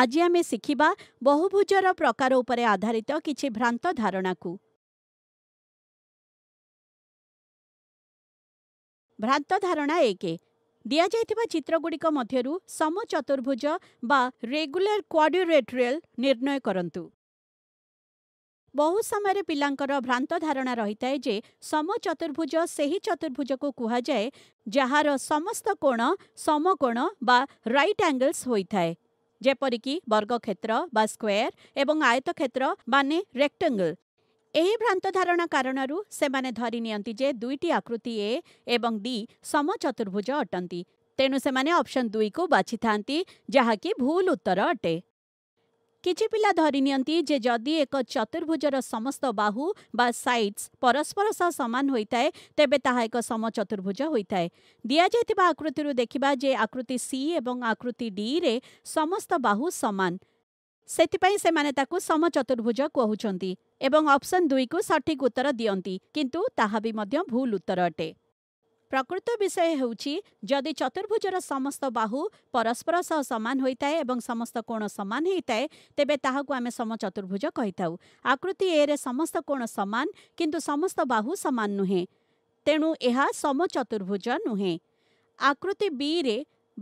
ଆଜି ଆମେ ଶିଖିବା ବହୁଭୁଜର ପ୍ରକାର ଉପରେ ଆଧାରିତ କିଛି ଭ୍ରାନ୍ତ ଧାରଣାକୁ ଭ୍ରାନ୍ତ ଧାରଣା ଏକ ଦିଆଯାଇଥିବା ଚିତ୍ରଗୁଡ଼ିକ ମଧ୍ୟରୁ ସମଚତୁର୍ଭୁଜ ବା ରେଗୁଲାର କ୍ୱାଡ୍ୟୁରେଟ୍ରିଏଲ୍ ନିର୍ଣ୍ଣୟ କରନ୍ତୁ ବହୁ ସମୟରେ ପିଲାଙ୍କର ଭ୍ରାନ୍ତ ଧାରଣା ରହିଥାଏ ଯେ ସମଚତୁର୍ଭୁଜ ସେହି ଚତୁର୍ଭୁଜକୁ କୁହାଯାଏ ଯାହାର ସମସ୍ତ କୋଣ ସମକୋଣ ବା ରାଇଟ୍ ଆଙ୍ଗଲ୍ସ ହୋଇଥାଏ ଯେପରିକି ବର୍ଗକ୍ଷେତ୍ର ବା ସ୍କୋୟାର ଏବଂ ଆୟତକ୍ଷେତ୍ର ମାନେ ରେକ୍ଟାଙ୍ଗଲ୍ ଏହି ଭ୍ରାନ୍ତ ଧାରଣା କାରଣରୁ ସେମାନେ ଧରି ନିଅନ୍ତି ଯେ ଦୁଇଟି ଆକୃତି ଏ ଏବଂ ଡି ସମଚତୁର୍ଭୁଜ ଅଟନ୍ତି ତେଣୁ ସେମାନେ ଅପସନ୍ ଦୁଇକୁ ବାଛିଥାନ୍ତି ଯାହାକି ଭୁଲ ଉତ୍ତର ଅଟେ କିଛି ପିଲା ଧରିନିଅନ୍ତି ଯେ ଯଦି ଏକ ଚତୁର୍ଭୁଜର ସମସ୍ତ ବାହୁ ବା ସାଇଡ୍ସ ପରସ୍ପର ସହ ସମାନ ହୋଇଥାଏ ତେବେ ତାହା ଏକ ସମଚତୁର୍ଭୁଜ ହୋଇଥାଏ ଦିଆଯାଇଥିବା ଆକୃତିରୁ ଦେଖିବା ଯେ ଆକୃତି ସି ଏବଂ ଆକୃତି ଡିରେ ସମସ୍ତ ବାହୁ ସମାନ ସେଥିପାଇଁ ସେମାନେ ତାକୁ ସମଚତୁର୍ଭୁଜ କହୁଛନ୍ତି ଏବଂ ଅପ୍ସନ୍ ଦୁଇକୁ ସଠିକ୍ ଉତ୍ତର ଦିଅନ୍ତି କିନ୍ତୁ ତାହା ବି ମଧ୍ୟ ଭୁଲ ଉତ୍ତର ଅଟେ ପ୍ରକୃତ ବିଷୟ ହେଉଛି ଯଦି ଚତୁର୍ଭୁଜର ସମସ୍ତ ବାହୁ ପରସ୍ପର ସହ ସମାନ ହୋଇଥାଏ ଏବଂ ସମସ୍ତ କୋଣ ସମାନ ହୋଇଥାଏ ତେବେ ତାହାକୁ ଆମେ ସମ ଚତୁର୍ଭୁଜ କହିଥାଉ ଆକୃତି ଏରେ ସମସ୍ତ କୋଣ ସମାନ କିନ୍ତୁ ସମସ୍ତ ବାହୁ ସମାନ ନୁହେଁ ତେଣୁ ଏହା ସମ ଚତୁର୍ଭୁଜ ନୁହେଁ ଆକୃତି ବିରେ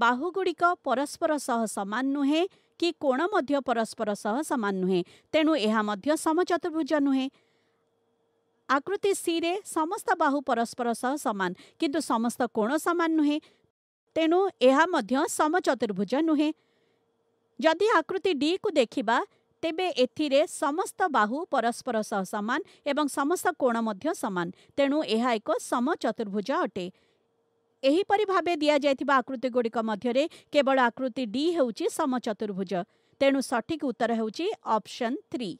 ବାହୁଗୁଡ଼ିକ ପରସ୍ପର ସହ ସମାନ ନୁହେଁ କି କୋଣ ମଧ୍ୟ ପରସ୍ପର ସହ ସମାନ ନୁହେଁ ତେଣୁ ଏହା ମଧ୍ୟ ସମଚତୁର୍ଭୁଜ ନୁହେଁ আকৃতি সিরে সমস্ত বাহু ପରସ୍ପର ସହ ସମାନ କିନ୍ତୁ ସମସ୍ତ କୋଣ ସମାନ ନୁହେଁ ତେଣୁ ଏହା ମଧ୍ୟ ସମଚତୁର୍ଭୁଜ ନୁହେଁ ଯଦି ଆକୃତି ଡିକୁ ଦେଖିବା ତେବେ ଏଥିରେ ସମସ୍ତ ବାହୁ ପରସ୍ପର ସହ ସମାନ ଏବଂ ସମସ୍ତ କୋଣ ମଧ୍ୟ ସମାନ ତେଣୁ ଏହା ଏକ ସମଚତୁର୍ଭୁଜ ଅଟେ ଏହିପରି ଭାବେ ଦିଆଯାଇଥିବା ଆକୃତିଗୁଡ଼ିକ ମଧ୍ୟରେ କେବଳ ଆକୃତି ଡି ହେଉଛି ସମଚତୁର୍ଭୁଜ ତେଣୁ ସଠିକ୍ ଉତ୍ତର ହେଉଛି ଅପସନ୍ ଥ୍ରୀ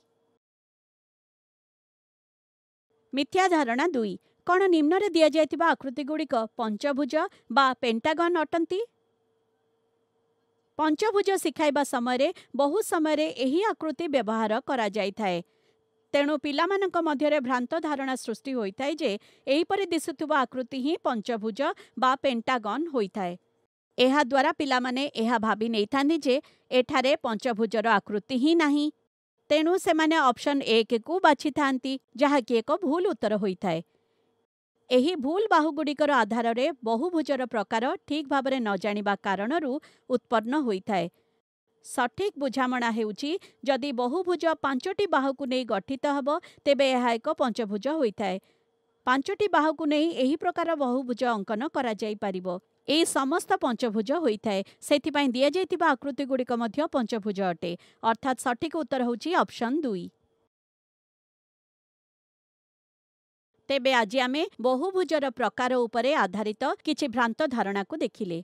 ମିଥ୍ୟା ଧାରଣା ଦୁଇ କ'ଣ ନିମ୍ନରେ ଦିଆଯାଇଥିବା ଆକୃତିଗୁଡ଼ିକ ପଞ୍ଚଭୁଜ ବା ପେଣ୍ଟାଗନ୍ ଅଟନ୍ତି ପଞ୍ଚଭୁଜ ଶିଖାଇବା ସମୟରେ ବହୁ ସମୟରେ ଏହି ଆକୃତି ବ୍ୟବହାର କରାଯାଇଥାଏ ତେଣୁ ପିଲାମାନଙ୍କ ମଧ୍ୟରେ ଭ୍ରାନ୍ତ ଧାରଣା ସୃଷ୍ଟି ହୋଇଥାଏ ଯେ ଏହିପରି ଦିଶୁଥିବା ଆକୃତି ହିଁ ପଞ୍ଚଭୁଜ ବା ପେଣ୍ଟାଗନ୍ ହୋଇଥାଏ ଏହାଦ୍ୱାରା ପିଲାମାନେ ଏହା ଭାବି ନେଇଥାନ୍ତି ଯେ ଏଠାରେ ପଞ୍ଚଭୁଜର ଆକୃତି ହିଁ ନାହିଁ ତେଣୁ ସେମାନେ ଅପସନ୍ ଏକକୁ ବାଛିଥାନ୍ତି ଯାହାକି ଏକ ଭୁଲ ଉତ୍ତର ହୋଇଥାଏ ଏହି ଭୁଲ ବାହୁଗୁଡ଼ିକର ଆଧାରରେ ବହୁଭୁଜର ପ୍ରକାର ଠିକ୍ ଭାବରେ ନ ଜାଣିବା କାରଣରୁ ଉତ୍ପନ୍ନ ହୋଇଥାଏ ସଠିକ୍ ବୁଝାମଣା ହେଉଛି ଯଦି ବହୁଭୁଜ ପାଞ୍ଚଟି ବାହୁକୁ ନେଇ ଗଠିତ ହେବ ତେବେ ଏହା ଏକ ପଞ୍ଚଭୁଜ ହୋଇଥାଏ ପାଞ୍ଚଟି ବାହୁକୁ ନେଇ ଏହି ପ୍ରକାର ବହୁଭୁଜ ଅଙ୍କନ କରାଯାଇପାରିବ ଏହି ସମସ୍ତ ପଞ୍ଚଭୁଜ ହୋଇଥାଏ ସେଥିପାଇଁ ଦିଆଯାଇଥିବା ଆକୃତିଗୁଡ଼ିକ ମଧ୍ୟ ପଞ୍ଚଭୁଜ ଅଟେ ଅର୍ଥାତ୍ ସଠିକ୍ ଉତ୍ତର ହେଉଛି ଅପ୍ସନ୍ ଦୁଇ ତେବେ ଆଜି ଆମେ ବହୁଭୁଜର ପ୍ରକାର ଉପରେ ଆଧାରିତ କିଛି ଭ୍ରାନ୍ତ ଧାରଣାକୁ ଦେଖିଲେ